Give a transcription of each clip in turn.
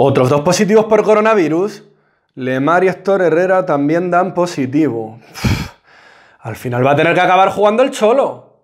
Otros dos positivos por coronavirus. Lemar y Héctor Herrera también dan positivo. al final va a tener que acabar jugando el cholo.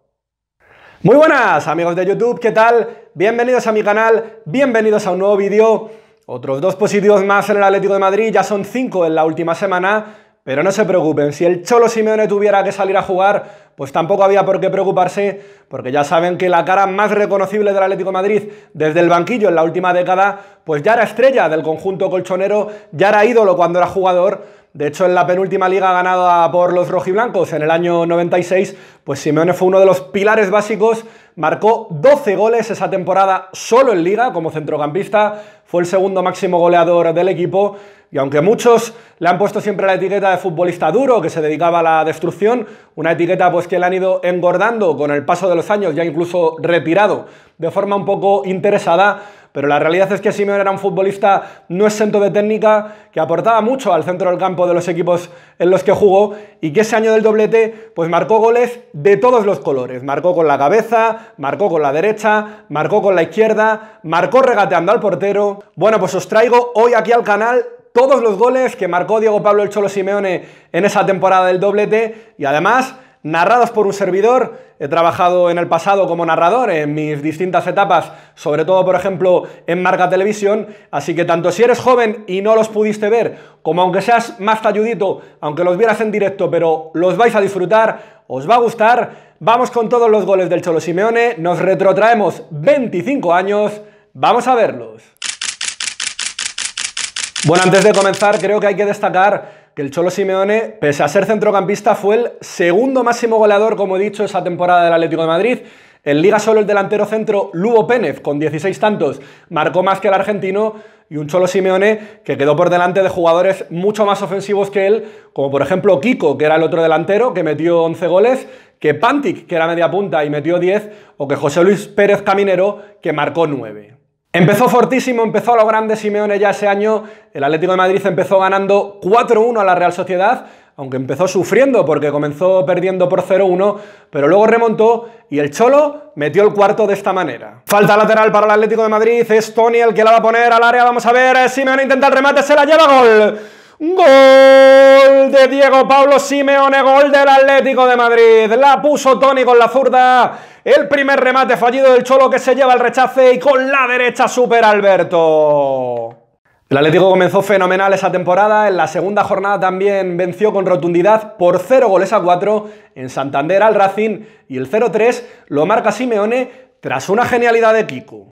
Muy buenas amigos de YouTube, ¿qué tal? Bienvenidos a mi canal, bienvenidos a un nuevo vídeo. Otros dos positivos más en el Atlético de Madrid, ya son cinco en la última semana, pero no se preocupen, si el Cholo Simeone tuviera que salir a jugar, pues tampoco había por qué preocuparse, porque ya saben que la cara más reconocible del Atlético Madrid desde el banquillo en la última década, pues ya era estrella del conjunto colchonero, ya era ídolo cuando era jugador. De hecho, en la penúltima liga ganada por los rojiblancos en el año 96, pues Simeone fue uno de los pilares básicos marcó 12 goles esa temporada solo en liga como centrocampista, fue el segundo máximo goleador del equipo y aunque muchos le han puesto siempre la etiqueta de futbolista duro, que se dedicaba a la destrucción, una etiqueta pues que le han ido engordando con el paso de los años, ya incluso retirado de forma un poco interesada, pero la realidad es que Simeone era un futbolista no exento de técnica, que aportaba mucho al centro del campo de los equipos en los que jugó y que ese año del doblete pues marcó goles de todos los colores. Marcó con la cabeza, marcó con la derecha, marcó con la izquierda, marcó regateando al portero. Bueno, pues os traigo hoy aquí al canal todos los goles que marcó Diego Pablo el Cholo Simeone en esa temporada del doblete y además narrados por un servidor He trabajado en el pasado como narrador en mis distintas etapas, sobre todo, por ejemplo, en Marca Televisión, así que tanto si eres joven y no los pudiste ver, como aunque seas más talludito, aunque los vieras en directo, pero los vais a disfrutar, os va a gustar, vamos con todos los goles del Cholo Simeone, nos retrotraemos 25 años, vamos a verlos. Bueno, antes de comenzar, creo que hay que destacar que el Cholo Simeone, pese a ser centrocampista, fue el segundo máximo goleador, como he dicho, esa temporada del Atlético de Madrid. En Liga solo el delantero centro Lugo Pérez, con 16 tantos, marcó más que el argentino y un Cholo Simeone que quedó por delante de jugadores mucho más ofensivos que él, como por ejemplo Kiko, que era el otro delantero, que metió 11 goles, que Pantic, que era media punta y metió 10, o que José Luis Pérez Caminero, que marcó 9. Empezó fortísimo, empezó a lo grande Simeone ya ese año. El Atlético de Madrid empezó ganando 4-1 a la Real Sociedad, aunque empezó sufriendo porque comenzó perdiendo por 0-1, pero luego remontó y el Cholo metió el cuarto de esta manera. Falta lateral para el Atlético de Madrid, es Tony el que la va a poner al área, vamos a ver, eh, Simeone intenta el remate, se la lleva gol. Gol de Diego Pablo Simeone, gol del Atlético de Madrid. La puso Tony con la zurda. El primer remate fallido del Cholo que se lleva el rechace y con la derecha super Alberto. El Atlético comenzó fenomenal esa temporada, en la segunda jornada también venció con rotundidad por 0 goles a 4 en Santander al Racing y el 0-3 lo marca Simeone tras una genialidad de Kiko.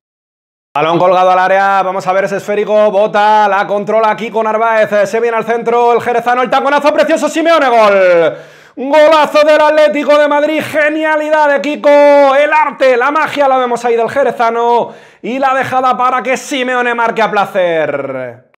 Balón colgado al área, vamos a ver ese esférico, bota, la controla Kiko Narváez, eh, se viene al centro, el jerezano, el taconazo precioso, Simeone, gol. Golazo del Atlético de Madrid, genialidad de Kiko, el arte, la magia la vemos ahí del jerezano y la dejada para que Simeone marque a placer.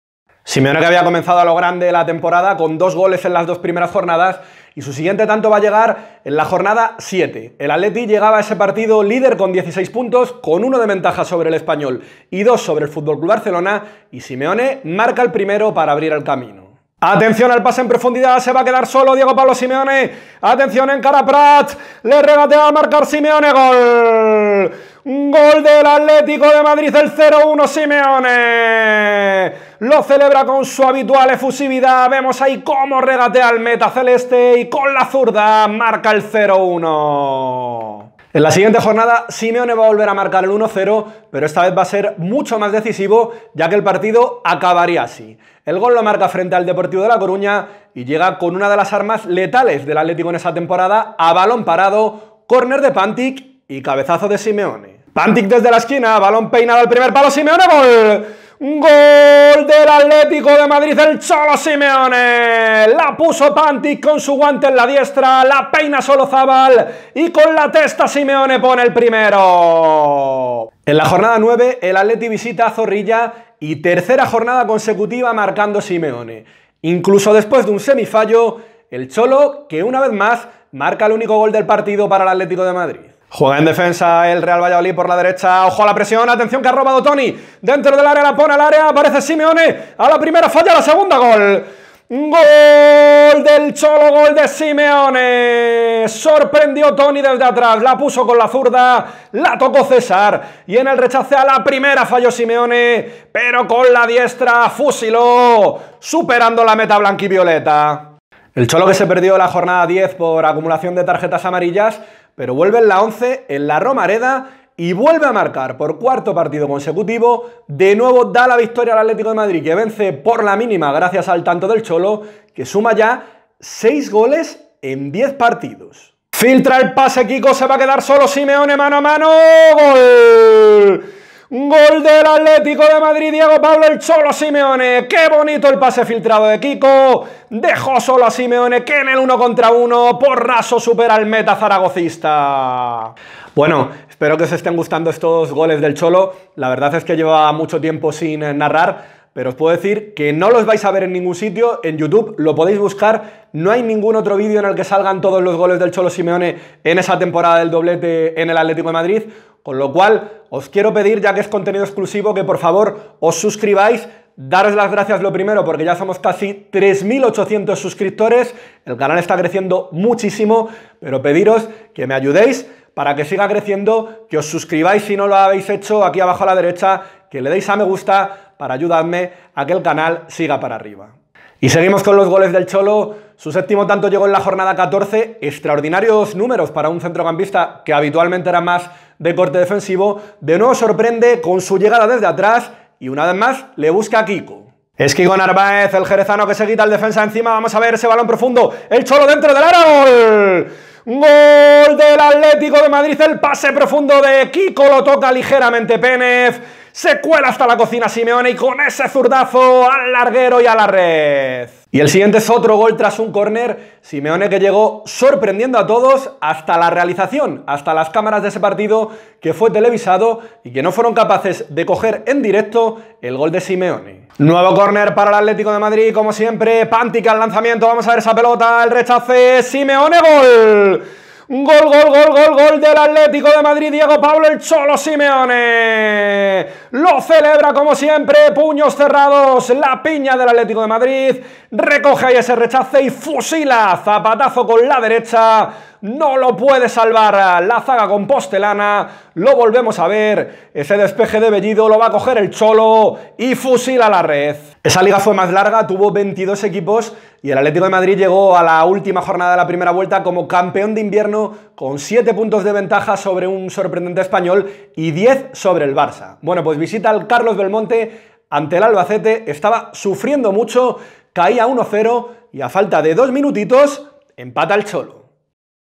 Simeone que había comenzado a lo grande la temporada con dos goles en las dos primeras jornadas y su siguiente tanto va a llegar en la jornada 7. El Atleti llegaba a ese partido líder con 16 puntos, con uno de ventaja sobre el Español y dos sobre el Fútbol Barcelona, y Simeone marca el primero para abrir el camino. Atención al pase en profundidad, se va a quedar solo Diego Pablo Simeone. Atención en cara Prat, le regatea al marcar Simeone, gol. Gol del Atlético de Madrid, el 0-1 Simeone. Lo celebra con su habitual efusividad. Vemos ahí cómo regatea al meta celeste y con la zurda marca el 0-1. En la siguiente jornada, Simeone va a volver a marcar el 1-0, pero esta vez va a ser mucho más decisivo, ya que el partido acabaría así. El gol lo marca frente al Deportivo de La Coruña y llega con una de las armas letales del Atlético en esa temporada, a balón parado, córner de Pantic y cabezazo de Simeone. Pantic desde la esquina, balón peinado al primer palo, Simeone, gol. Gol del Atlético de Madrid, el Cholo Simeone. La puso Pantic con su guante en la diestra, la peina solo Zabal y con la testa Simeone pone el primero. En la jornada 9, el Atleti visita a Zorrilla y tercera jornada consecutiva marcando Simeone. Incluso después de un semifallo, el Cholo, que una vez más marca el único gol del partido para el Atlético de Madrid. Juega en defensa el Real Valladolid por la derecha. Ojo a la presión. Atención que ha robado Tony. Dentro del área la pone al área. Aparece Simeone. A la primera falla, la segunda gol. Gol del Cholo, gol de Simeone. Sorprendió Tony desde atrás. La puso con la zurda. La tocó César. Y en el rechace a la primera falló Simeone. Pero con la diestra fusiló. Superando la meta blanquivioleta. El Cholo que se perdió la jornada 10 por acumulación de tarjetas amarillas pero vuelve en la 11 en la Romareda y vuelve a marcar por cuarto partido consecutivo. De nuevo da la victoria al Atlético de Madrid, que vence por la mínima gracias al tanto del Cholo, que suma ya 6 goles en 10 partidos. Filtra el pase, Kiko, se va a quedar solo Simeone mano a mano. ¡Gol! Gol del Atlético de Madrid, Diego Pablo, el Cholo Simeone. Qué bonito el pase filtrado de Kiko. Dejó solo a Simeone, que en el uno contra uno, raso supera al meta zaragocista. Bueno, espero que os estén gustando estos goles del Cholo. La verdad es que lleva mucho tiempo sin eh, narrar pero os puedo decir que no los vais a ver en ningún sitio, en YouTube lo podéis buscar, no hay ningún otro vídeo en el que salgan todos los goles del Cholo Simeone en esa temporada del doblete en el Atlético de Madrid, con lo cual, os quiero pedir, ya que es contenido exclusivo, que por favor os suscribáis. Daros las gracias lo primero porque ya somos casi 3.800 suscriptores, el canal está creciendo muchísimo, pero pediros que me ayudéis para que siga creciendo, que os suscribáis si no lo habéis hecho aquí abajo a la derecha, que le deis a me gusta para ayudarme a que el canal siga para arriba. Y seguimos con los goles del Cholo. Su séptimo tanto llegó en la jornada 14. Extraordinarios números para un centrocampista que habitualmente era más de corte defensivo, de nuevo sorprende con su llegada desde atrás y una vez más le busca a Kiko. ...es Kiko Narváez, el jerezano que se quita el defensa encima, vamos a ver ese balón profundo, el cholo dentro del árbol. Gol del Atlético de Madrid, el pase profundo de Kiko lo toca ligeramente Pérez se cuela hasta la cocina Simeone y con ese zurdazo al larguero y a la red. Y el siguiente es otro gol tras un córner, Simeone que llegó sorprendiendo a todos hasta la realización, hasta las cámaras de ese partido que fue televisado y que no fueron capaces de coger en directo el gol de Simeone. Nuevo córner para el Atlético de Madrid, como siempre, Pántica al lanzamiento, vamos a ver esa pelota, el rechace, Simeone gol. Gol, gol, gol, gol, gol del Atlético de Madrid, Diego Pablo, el Cholo Simeone. Lo celebra como siempre, puños cerrados, la piña del Atlético de Madrid. Recoge ahí ese rechace y fusila, zapatazo con la derecha no lo puede salvar eh, la zaga con Postelana, lo volvemos a ver, ese despeje de Bellido lo va a coger el Cholo y fusila la red. Esa liga fue más larga, tuvo 22 equipos y el Atlético de Madrid llegó a la última jornada de la primera vuelta como campeón de invierno con 7 puntos de ventaja sobre un sorprendente español y 10 sobre el Barça. Bueno, pues visita al Carlos Belmonte ante el Albacete, estaba sufriendo mucho, caía 1-0 y a falta de dos minutitos empata el Cholo.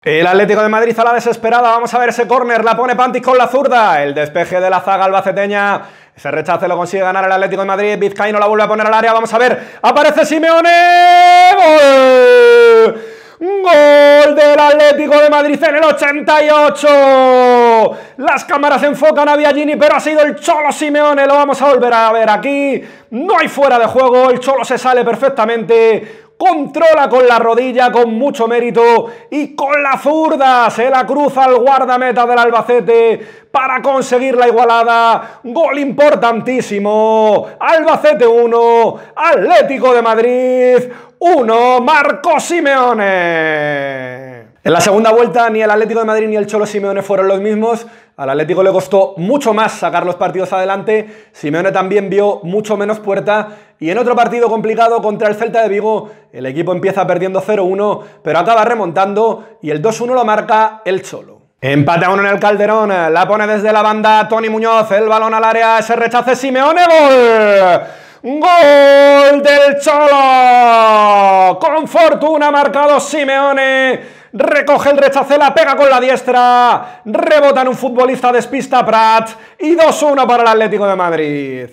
El Atlético de Madrid a la desesperada, vamos a ver ese córner, la pone Pantis con la zurda, el despeje de la zaga albaceteña, ese rechace lo consigue ganar el Atlético de Madrid, Vizcaíno la vuelve a poner al área, vamos a ver, aparece Simeone, ¡Gol! ¡Gol del Atlético de Madrid en el 88! Las cámaras enfocan a Biagini, pero ha sido el Cholo Simeone, lo vamos a volver a ver aquí, no hay fuera de juego, el Cholo se sale perfectamente, controla con la rodilla con mucho mérito y con la zurda se la cruza al guardameta del Albacete para conseguir la igualada. Gol importantísimo. Albacete 1, Atlético de Madrid 1, Marcos Simeone. En la segunda vuelta ni el Atlético de Madrid ni el Cholo Simeone fueron los mismos al Atlético le costó mucho más sacar los partidos adelante, Simeone también vio mucho menos puerta y en otro partido complicado contra el Celta de Vigo, el equipo empieza perdiendo 0-1, pero acaba remontando y el 2-1 lo marca el Cholo. Empate a uno en el Calderón, la pone desde la banda Tony Muñoz, el balón al área, Se rechace Simeone, gol. ¡Gol del Cholo! Con fortuna marcado Simeone recoge el rechacela, pega con la diestra, rebota en un futbolista despista Prat y 2-1 para el Atlético de Madrid.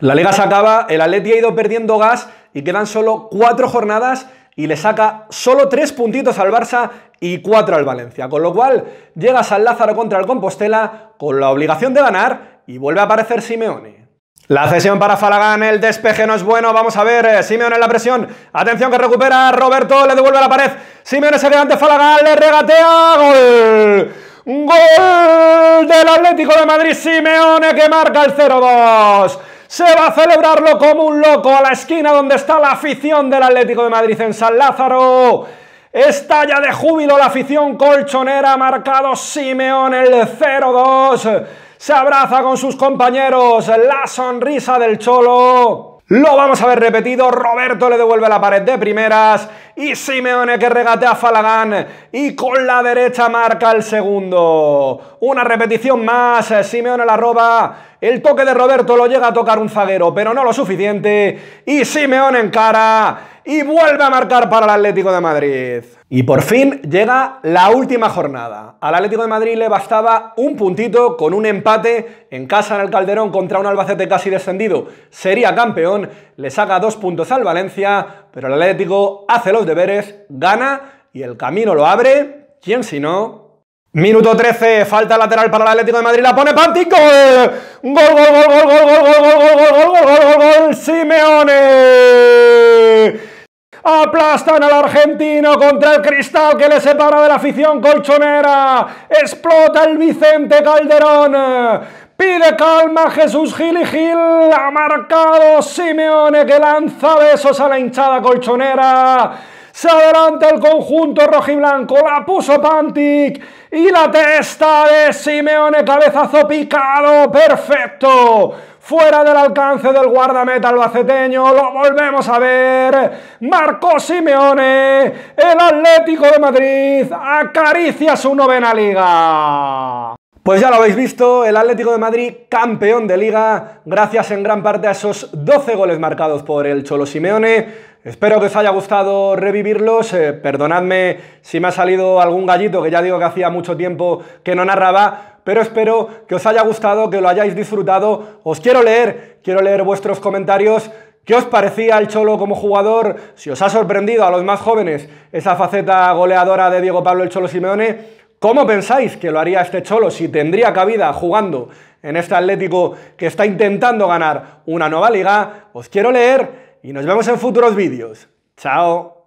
La liga se acaba, el Atleti ha ido perdiendo gas y quedan solo cuatro jornadas y le saca solo tres puntitos al Barça y cuatro al Valencia. Con lo cual, llega San Lázaro contra el Compostela con la obligación de ganar y vuelve a aparecer Simeone. La cesión para Falagán, el despeje no es bueno, vamos a ver, eh, Simeone en la presión, atención que recupera, Roberto le devuelve a la pared, Simeone se adelante, ante Falagán, le regatea, gol, gol del Atlético de Madrid, Simeone que marca el 0-2. Se va a celebrarlo como un loco a la esquina donde está la afición del Atlético de Madrid en San Lázaro. Estalla de júbilo la afición colchonera, marcado Simeone el 0-2 se abraza con sus compañeros, la sonrisa del Cholo. Lo vamos a ver repetido, Roberto le devuelve la pared de primeras y Simeone que regatea a Falagán y con la derecha marca el segundo. Una repetición más, Simeone la roba, el toque de Roberto lo llega a tocar un zaguero, pero no lo suficiente y Simeone encara y vuelve a marcar para el Atlético de Madrid. Y por fin llega la última jornada. Al Atlético de Madrid le bastaba un puntito con un empate en casa en el Calderón contra un Albacete casi descendido. Sería campeón, le saca dos puntos al Valencia, pero el Atlético hace los deberes, gana y el camino lo abre. ¿Quién si no? Minuto 13, falta lateral para el Atlético de Madrid, la pone Pantico. gol, gol, gol, gol, gol, gol, gol, gol, gol, gol, gol, gol, gol, gol, Simeone. Aplastan al argentino contra el cristal que le separa de la afición colchonera. Explota el Vicente Calderón. Pide calma Jesús Gil y Gil, ha marcado Simeone que lanza besos a la hinchada colchonera. Se adelanta el conjunto rojiblanco, la puso Pantic y la testa de Simeone, cabezazo picado, perfecto fuera del alcance del guardameta albaceteño, lo volvemos a ver. Marco Simeone, el Atlético de Madrid, acaricia su novena liga. Pues ya lo habéis visto, el Atlético de Madrid campeón de liga, gracias en gran parte a esos 12 goles marcados por el Cholo Simeone. Espero que os haya gustado revivirlos, eh, perdonadme si me ha salido algún gallito, que ya digo que hacía mucho tiempo que no narraba, pero espero que os haya gustado, que lo hayáis disfrutado. Os quiero leer, quiero leer vuestros comentarios. ¿Qué os parecía el Cholo como jugador? Si os ha sorprendido a los más jóvenes esa faceta goleadora de Diego Pablo el Cholo Simeone, ¿cómo pensáis que lo haría este Cholo si tendría cabida jugando en este Atlético que está intentando ganar una nueva liga? Os quiero leer y nos vemos en futuros vídeos. ¡Chao!